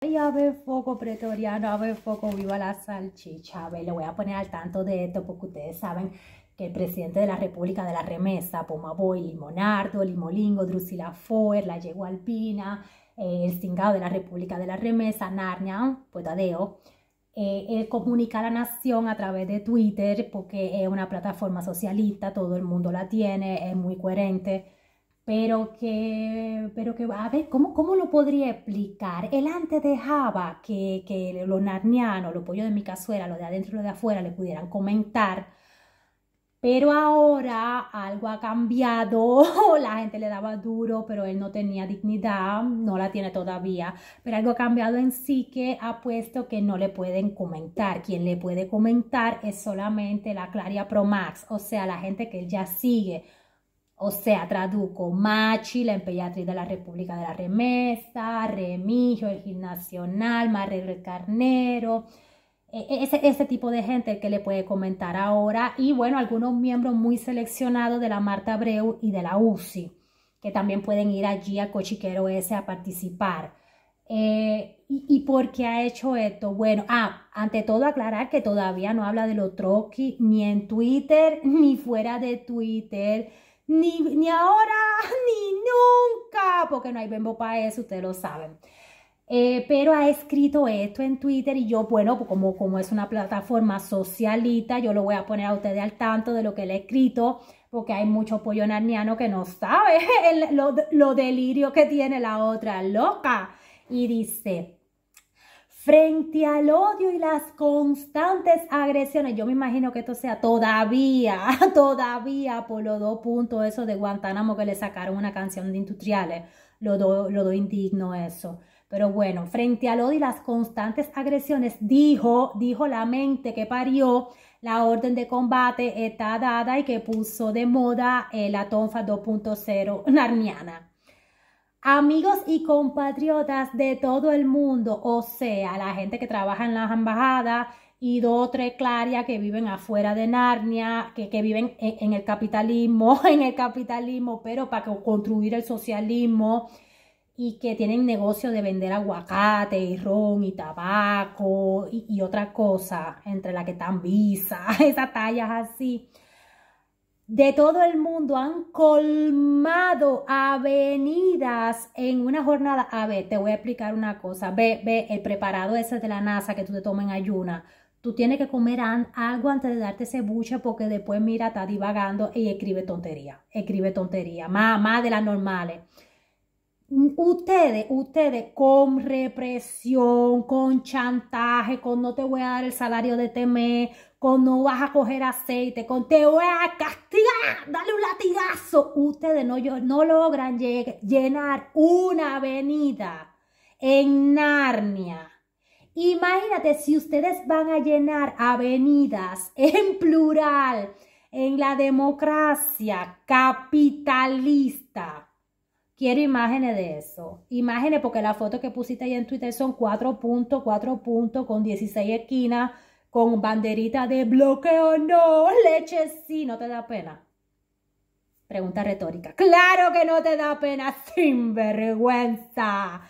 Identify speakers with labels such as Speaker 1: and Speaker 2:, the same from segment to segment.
Speaker 1: Ay, a foco pretoriano, a foco, viva la salchicha. A le voy a poner al tanto de esto porque ustedes saben que el presidente de la República de la Remesa, Pomaboy, Limonardo, Limolingo, Drusila Foer, la Yegua Alpina, eh, el Cingado de la República de la Remesa, Narnia, pues eh, comunica a la nación a través de Twitter porque es una plataforma socialista, todo el mundo la tiene, es muy coherente pero que, pero que, a ver, ¿cómo, cómo lo podría explicar? Él antes dejaba que, que los narnianos, los pollos de mi cazuela, los de adentro y los de afuera le pudieran comentar, pero ahora algo ha cambiado, la gente le daba duro, pero él no tenía dignidad, no la tiene todavía, pero algo ha cambiado en sí que ha puesto que no le pueden comentar, quien le puede comentar es solamente la Claria Pro Max, o sea, la gente que él ya sigue, o sea, traduco Machi, la emperatriz de la República de la Remesa, Remigio, el gimnacional Nacional, Marrero el Carnero, e, e, ese, tipo de gente que le puede comentar ahora. Y bueno, algunos miembros muy seleccionados de la Marta Abreu y de la UCI, que también pueden ir allí a Cochiquero S a participar. Eh, y, por qué ha hecho esto? Bueno, ah, ante todo aclarar que todavía no habla de lo troqui ni en Twitter ni fuera de Twitter ni, ahora, ni nunca, porque no hay bembo para eso, ustedes lo saben. Eh, pero ha escrito esto en Twitter y yo, bueno, pues como, como es una plataforma socialita, yo lo voy a poner a ustedes al tanto de lo que le he escrito, porque hay mucho pollo narniano que no sabe lo delirio que tiene la otra loca. Y dice, frente al odio y las constantes agresiones. Yo me imagino que esto sea todavía, todavía por los dos puntos eso de Guantánamo que le sacaron una canción de industriales. Lo doy, lo indigno eso. Pero bueno, frente al odio y las constantes agresiones, dijo, dijo la mente que parió la orden de combate está dada y que puso de moda eh, la tonfa 2.0 narniana amigos y compatriotas de todo el mundo, o sea, la gente que trabaja en las embajadas y dos o tres clarias que viven afuera de Narnia, que, que viven en, el capitalismo, en el capitalismo, pero para construir el socialismo y que tienen negocio de vender aguacate y ron y tabaco y, y otra cosa, entre la que están visas, esas tallas así de todo el mundo han colmado avenidas en una jornada. A ver, te voy a explicar una cosa. Ve, ve, el preparado ese de la NASA que tú te tomas en ayuna. Tú tienes que comer algo antes de darte ese buche porque después, mira, está divagando y escribe tontería. Escribe tontería. Más, más de las normales. Ustedes, ustedes con represión, con chantaje, con no te voy a dar el salario de este o no vas a coger aceite, con te voy a castigar, dale un latigazo. Ustedes no, no logran llenar una avenida en Narnia. Imagínate si ustedes van a llenar avenidas en plural en la democracia capitalista. Quiero imágenes de eso. Imágenes porque la foto que pusiste ahí en Twitter son 4.4 puntos, puntos con 16 esquinas con banderita de bloqueo, no, leche sí, no te da pena. Pregunta retórica. Claro que no te da pena, sin vergüenza.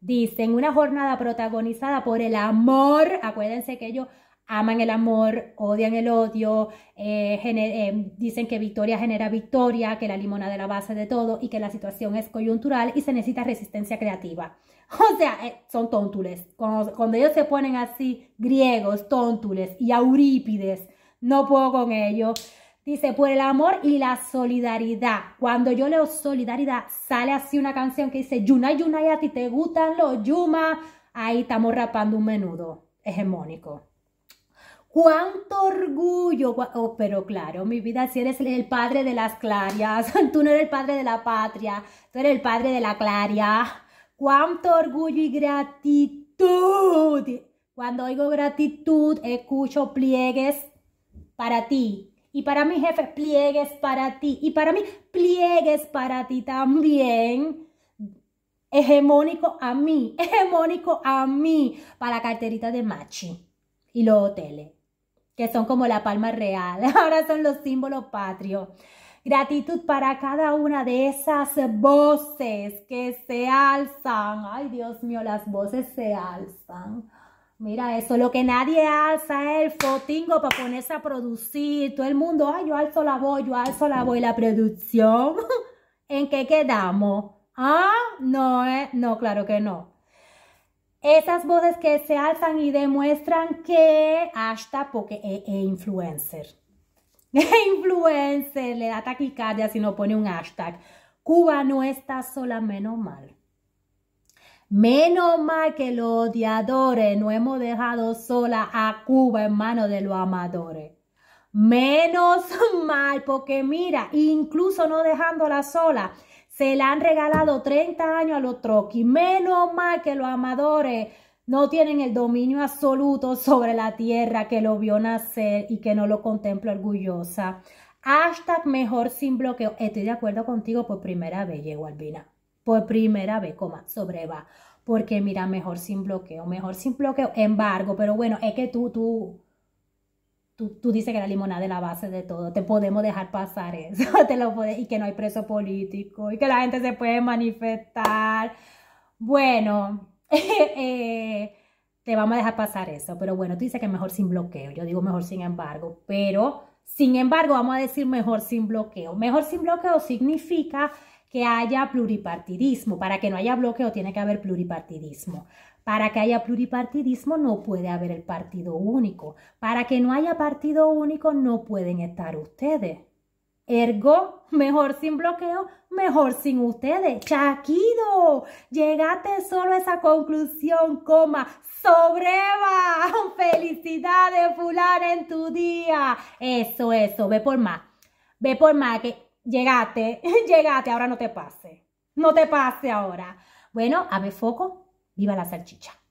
Speaker 1: Dicen, una jornada protagonizada por el amor. Acuérdense que ellos aman el amor, odian el odio, eh, eh, dicen que victoria genera victoria, que la limona es la base de todo y que la situación es coyuntural y se necesita resistencia creativa. O sea, eh, son tóntules. Cuando, ellos se ponen así, griegos, tóntules y aurípides, no puedo con ellos. Dice, por el amor y la solidaridad. Cuando yo leo solidaridad, sale así una canción que dice, Yuna, Yuna, y a ti te gustan los Yuma. Ahí estamos rapando un menudo hegemónico cuánto orgullo, oh, pero claro, mi vida, si eres el padre de las clarias, tú no eres el padre de la patria, tú eres el padre de la claria, cuánto orgullo y gratitud. Cuando oigo gratitud, escucho pliegues para ti. Y para mi jefe, pliegues para ti. Y para mí, pliegues para ti también hegemónico a mí, hegemónico a mí, para la carterita de Machi y los hoteles que son como la palma real, ahora son los símbolos patrios. Gratitud para cada una de esas voces que se alzan. Ay, Dios mío, las voces se alzan. Mira eso, lo que nadie alza es el fotingo para ponerse a producir. Todo el mundo, ay, yo alzo la voz, yo alzo la voz. ¿Y la producción? ¿En qué quedamos? Ah, no, eh? no, claro que no. Esas voces que se alzan y demuestran que hasta porque e influencer. influencer, le da taquicardia si no pone un hashtag. Cuba no está sola, menos mal. Menos mal que los odiadores no hemos dejado sola a Cuba en manos de los amadores. Menos mal, porque mira, incluso no dejándola sola, se le han regalado 30 años a los troquis. Menos mal que los amadores no tienen el dominio absoluto sobre la tierra que lo vio nacer y que no lo contempla orgullosa. Hashtag mejor sin bloqueo. Estoy de acuerdo contigo por primera vez, llegó Albina. Por primera vez, coma, sobre va. Porque mira, mejor sin bloqueo, mejor sin bloqueo. Embargo, pero bueno, es que tú, tú, Tú, dices que la limonada es la base de todo, te podemos dejar pasar eso, te lo y que no hay preso político, y que la gente se puede manifestar. Bueno, eh, te vamos a dejar pasar eso, pero bueno, tú dices que mejor sin bloqueo, yo digo mejor sin embargo, pero sin embargo vamos a decir mejor sin bloqueo. Mejor sin bloqueo significa que haya pluripartidismo, para que no haya bloqueo tiene que haber pluripartidismo. Para que haya pluripartidismo no puede haber el partido único. Para que no haya partido único no pueden estar ustedes. Ergo, mejor sin bloqueo, mejor sin ustedes. Chaquido, llegaste solo a esa conclusión, coma, sobreva. Felicidades, fular en tu día. Eso, eso, ve por más. Ve por más que llegaste, llegaste, ahora no te pase. No te pase ahora. Bueno, a ver, foco, Viva la salchicha.